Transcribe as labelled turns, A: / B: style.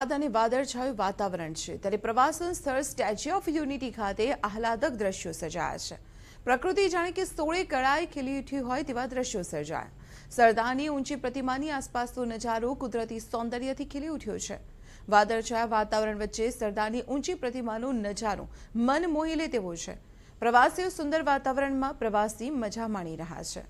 A: અને વાદળછાયું વાતાવરણ છે ત્યારે પ્રવાસન સ્થળ સ્ટેચ્યુ ઓફ યુનિટી ખાતે આહલાદક દ્રશ્યો સર્જાયા છે પ્રકૃતિ જાણે કે સોળે કળાએ ખીલી ઉઠ્યું હોય તેવા દ્રશ્યો સર્જાયા સરદારની ઊંચી પ્રતિમાની આસપાસનો નજારો કુદરતી સૌંદર્યથી ખીલી ઉઠ્યો છે વાદળછાયા વાતાવરણ વચ્ચે સરદારની ઊંચી પ્રતિમાનો નજારો મન મોહી લે તેવો છે પ્રવાસીઓ સુંદર વાતાવરણમાં પ્રવાસી મજા માણી રહ્યા છે